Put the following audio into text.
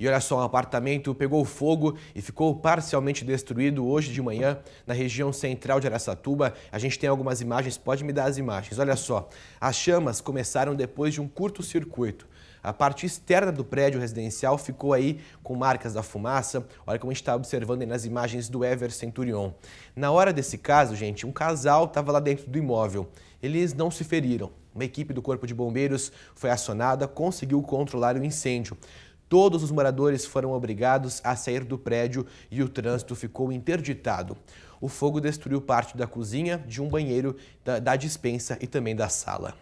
E olha só, um apartamento pegou fogo e ficou parcialmente destruído hoje de manhã na região central de Aracatuba. A gente tem algumas imagens, pode me dar as imagens. Olha só, as chamas começaram depois de um curto-circuito. A parte externa do prédio residencial ficou aí com marcas da fumaça. Olha como a gente está observando aí nas imagens do Ever Centurion. Na hora desse caso, gente, um casal estava lá dentro do imóvel. Eles não se feriram. Uma equipe do Corpo de Bombeiros foi acionada, conseguiu controlar o incêndio. Todos os moradores foram obrigados a sair do prédio e o trânsito ficou interditado. O fogo destruiu parte da cozinha, de um banheiro, da, da dispensa e também da sala.